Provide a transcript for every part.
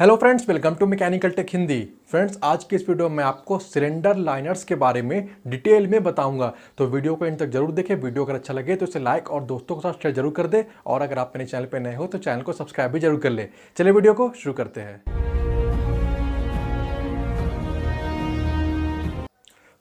hello friends welcome to mechanical tech Hindi friends आज की इस वीडियो में आपको सिलेंडर लाइनर्स के बारे में डिटेल में बताऊंगा तो वीडियो को एंड तक जरूर देखें वीडियो अगर अच्छा लगे तो इसे लाइक और दोस्तों के साथ शेयर जरूर कर दे और अगर आप मेरे चैनल पर नए हो तो चैनल को सब्सक्राइब भी जरूर कर ले चलिए वीडियो को शुरू करते हैं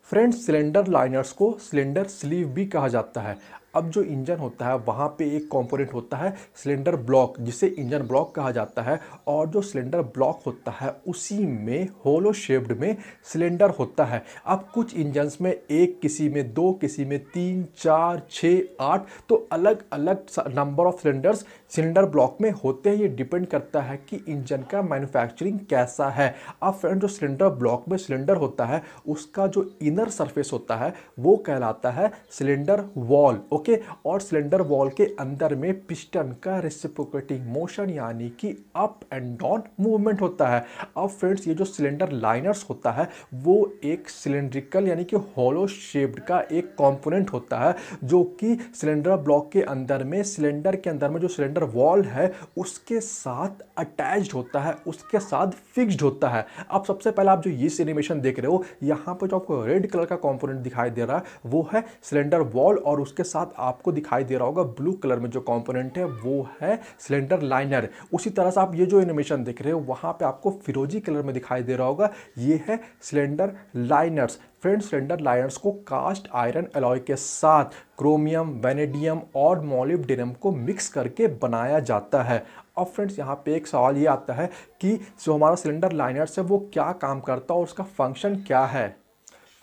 फ्रेंड्स सिलेंडर लाइनर्स को सिलेंडर स्लीव भी कहा जाता है अब जो इंजन होता है वहाँ पे एक कंपोनेंट होता है सिलेंडर ब्लॉक जिसे इंजन ब्लॉक कहा जाता है और जो सिलेंडर ब्लॉक होता है उसी में होलो शेप्ड में सिलेंडर होता है अब कुछ इंजन्स में एक किसी में दो किसी में तीन चार छः आठ तो अलग अलग number of cylinders cylinder block में होते हैं ये डिपेंड करता है कि इंजन का मैन्युफैक्चरिंग कैसा है अब फ्रेंड जो सिलेंडर ब्लॉक में सिलेंडर होता है उसका जो इनर सरफेस होता है वो कहलाता है सिलेंडर वॉल ओके के और सिलेंडर वॉल के अंदर में पिस्टन का रेसिप्रोकेटिंग मोशन यानी कि अप एंड डाउन मूवमेंट होता है अब फ्रेंड्स ये जो सिलेंडर लाइनर्स होता है वो एक सिलेंड्रिकल यानी कि होलो शेप्ड का एक कॉम्पोनेंट होता है जो कि सिलेंडर ब्लॉक के अंदर में सिलेंडर के अंदर में जो सिलेंडर वॉल है उसके साथ अटैच होता है उसके साथ फिक्सड होता है अब सबसे पहले आप जो ये एनिमेशन देख रहे हो यहाँ पर जो आपको रेड कलर का कॉम्पोनेंट दिखाई दे रहा है वो है सिलेंडर वॉल और उसके साथ आपको दिखाई दे रहा होगा ब्लू कलर में जो कॉम्पोनेंट है वो है सिलेंडर लाइनर उसी तरह से आप ये जो एनिमेशन देख रहे हो वहाँ पर आपको फिरोजी कलर में दिखाई दे रहा होगा ये है cylinder liners friend cylinder liners को कास्ट आयरन अलॉय के साथ क्रोमियम वेनेडियम और मोलिबडेनम को मिक्स करके बनाया जाता है अब फ्रेंड्स यहाँ पे एक सवाल ये आता है कि जो हमारा सिलेंडर लाइनर्स है वो क्या काम करता है और उसका फंक्शन क्या है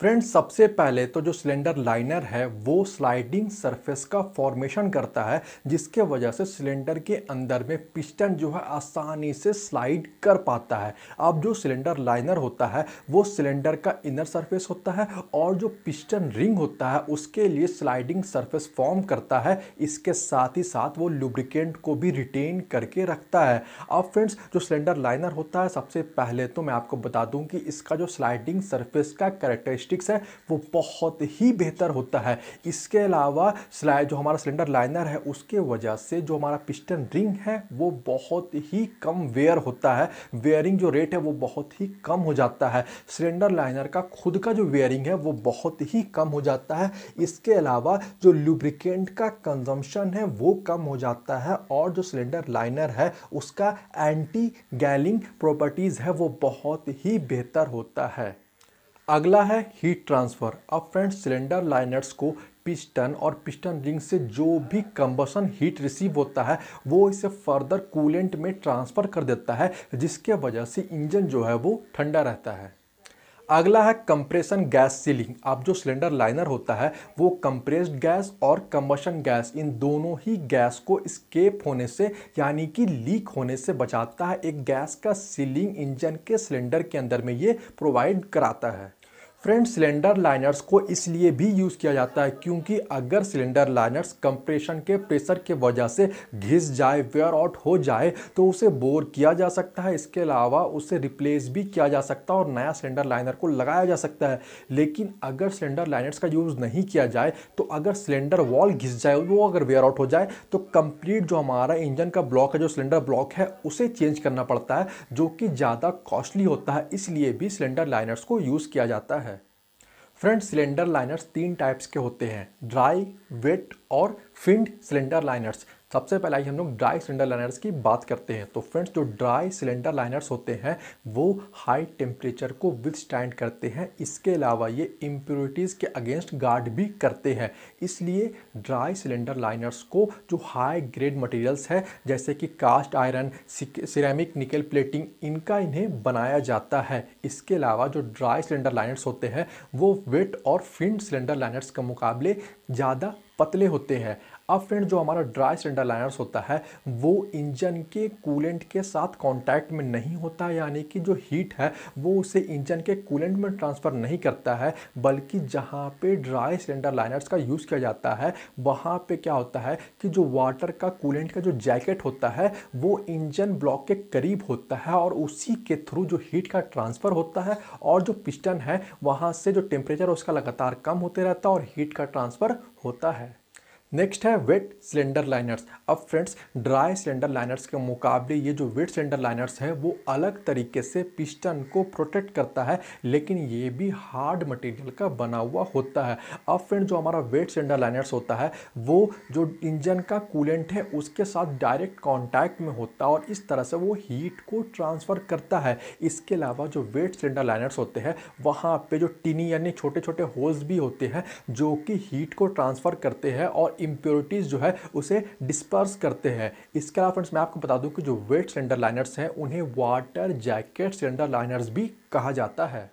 फ्रेंड्स सबसे पहले तो जो सिलेंडर लाइनर है वो स्लाइडिंग सरफेस का फॉर्मेशन करता है जिसके वजह से सिलेंडर के अंदर में पिस्टन जो है आसानी से स्लाइड कर पाता है अब जो सिलेंडर लाइनर होता है वो सिलेंडर का इनर सरफेस होता है और जो पिस्टन रिंग होता है उसके लिए स्लाइडिंग सरफेस फॉर्म करता है इसके साथ ही साथ वो लुब्रिकेंट को भी रिटेन करके रखता है अब फ्रेंड्स जो सिलेंडर लाइनर होता है सबसे पहले तो मैं आपको बता दूँ कि इसका जो स्लाइडिंग सर्फेस का करेक्टरिस्टिक स्टिक्स है वो बहुत ही बेहतर होता है इसके अलावा स्लाइड जो हमारा सिलेंडर लाइनर है उसके वजह से जो हमारा पिस्टन रिंग है वो बहुत ही कम वेयर होता है वेयरिंग जो रेट है वो बहुत ही कम हो जाता है सिलेंडर लाइनर का खुद का जो वेयरिंग है वो बहुत ही कम हो जाता है इसके अलावा जो लुब्रिकेंट का कंजम्पशन है वो कम हो जाता है और जो सिलेंडर लाइनर है उसका एंटी गैलिंग प्रॉपर्टीज़ है वो बहुत ही बेहतर होता है अगला है हीट ट्रांसफ़र अब फ्रेंड्स सिलेंडर लाइनर्स को पिस्टन और पिस्टन रिंग से जो भी कंबसन हीट रिसीव होता है वो इसे फर्दर कूलेंट में ट्रांसफ़र कर देता है जिसके वजह से इंजन जो है वो ठंडा रहता है अगला है कंप्रेशन गैस सीलिंग आप जो सिलेंडर लाइनर होता है वो कंप्रेस्ड गैस और कम्बशन गैस इन दोनों ही गैस को स्केप होने से यानी कि लीक होने से बचाता है एक गैस का सीलिंग इंजन के सिलेंडर के अंदर में ये प्रोवाइड कराता है फ्रेंड सिलेंडर लाइनर्स को इसलिए भी यूज़ किया जाता है क्योंकि अगर सिलेंडर लाइनर्स कंप्रेशन के प्रेशर के वजह से घिस जाए वेयर आउट हो जाए तो उसे बोर किया जा सकता है इसके अलावा उसे रिप्लेस भी किया जा सकता है और नया सिलेंडर लाइनर को लगाया जा सकता है लेकिन अगर सिलेंडर लाइनर्स का यूज़ नहीं किया जाए तो अगर सिलेंडर वॉल घिस जाए वो अगर वेयर आउट हो जाए तो कंप्लीट जो हमारा इंजन का ब्लॉक है जो सिलेंडर ब्लॉक है उसे चेंज करना पड़ता है जो कि ज़्यादा कॉस्टली होता है इसलिए भी सिलेंडर लाइनर्स को यूज़ किया जाता है फ्रंट सिलेंडर लाइनर्स तीन टाइप्स के होते हैं ड्राई वेट और फिंड सिलेंडर लाइनर्स सबसे पहले आइए हम लोग ड्राई सिलेंडर लाइनर्स की बात करते हैं तो फ्रेंड्स जो ड्राई सिलेंडर लाइनर्स होते हैं वो हाई टेम्परेचर को विथस्टैंड करते हैं इसके अलावा ये इम्प्योरिटीज़ के अगेंस्ट गार्ड भी करते हैं इसलिए ड्राई सिलेंडर लाइनर्स को जो हाई ग्रेड मटेरियल्स है जैसे कि cast iron ceramic nickel plating इनका इन्हें बनाया जाता है इसके अलावा जो ड्राई सिलेंडर लाइनर्स होते हैं वो वेट और फिंड सिलेंडर लाइनर्स के मुकाबले ज़्यादा पतले होते हैं अब फ्रेंड जो हमारा ड्राई सिलेंडर लाइनर्स होता है वो इंजन के कूलेंट के साथ कांटेक्ट में नहीं होता यानी कि जो हीट है वो उसे इंजन के कूलेंट में ट्रांसफ़र नहीं करता है बल्कि जहाँ पे ड्राई सिलेंडर लाइनर्स का यूज़ किया जाता है वहाँ पे क्या होता है कि जो वाटर का कूलेंट का जो जैकेट होता है वो इंजन ब्लॉक के करीब होता है और उसी के थ्रू जो हीट का ट्रांसफ़र होता है और जो पिस्टन है वहाँ से जो टेम्परेचर उसका लगातार कम होते रहता है और हीट का ट्रांसफ़र होता है नेक्स्ट है वेट सिलेंडर लाइनर्स अब फ्रेंड्स ड्राई सिलेंडर लाइनर्स के मुकाबले ये जो वेट सिलेंडर लाइनर्स है वो अलग तरीके से पिस्टन को प्रोटेक्ट करता है लेकिन ये भी हार्ड मटेरियल का बना हुआ होता है अब फ्रेंड जो हमारा वेट सिलेंडर लाइनर्स होता है वो जो इंजन का कूलेंट है उसके साथ डायरेक्ट कॉन्टैक्ट में होता है और इस तरह से वो हीट को ट्रांसफ़र करता है इसके अलावा जो वेट सिलेंडर लाइनर्स होते हैं वहाँ पर जो टिनी यानी छोटे छोटे होल्स भी होते हैं जो कि हीट को ट्रांसफ़र करते हैं और इम्प्योरिटीज़ जो है उसे डिस्पर्स करते हैं इसके अलावा फ्रेंड्स मैं आपको बता दूं कि जो वेट सिलेंडर लाइनर्स हैं उन्हें वाटर जैकेट सिलेंडर लाइनर्स भी कहा जाता है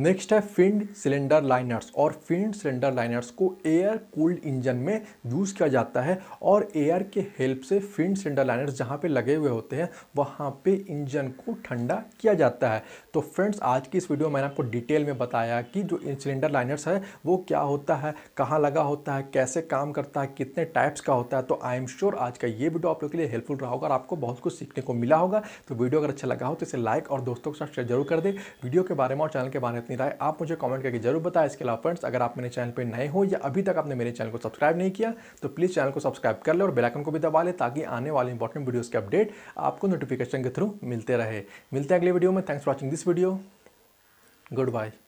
नेक्स्ट है फिंड सिलेंडर लाइनर्स और फिंड सिलेंडर लाइनर्स को एयर कूल्ड इंजन में यूज़ किया जाता है और एयर के हेल्प से फिंड सिलेंडर लाइनर्स जहाँ पे लगे हुए होते हैं वहाँ पे इंजन को ठंडा किया जाता है तो फ्रेंड्स आज की इस वीडियो में मैंने आपको डिटेल में बताया कि जो सिलेंडर लाइनर्स है वो क्या होता है कहाँ लगा होता है कैसे काम करता है कितने टाइप्स का होता है तो आई एम श्योर आज का ये वीडियो आप लोग के लिए हेल्पफुल रहा होगा और आपको बहुत कुछ सीखने को मिला होगा तो वीडियो अगर अच्छा लगा हो तो इसे लाइक और दोस्तों के साथ शेयर जरूर कर दे वीडियो के बारे में और चैनल के बारे में अपनी राय आप मुझे कमेंट करके जरूर बताएं इसके अलावा फ्रेंड्स अगर आप मेरे चैनल पर नए हो या अभी तक आपने मेरे चैनल को सब्सक्राइब नहीं किया तो प्लीज़ चैनल को सब्सक्राइब कर ले और बेलाइकन को भी दबा लें ताकि आने वाले इंपॉर्टेंट वीडियोज़ के अपडेट आपको नोटिफिकेशन के थ्रू मिलते रहे मिलते हैं अगले वीडियो में thanks for watching this video good bye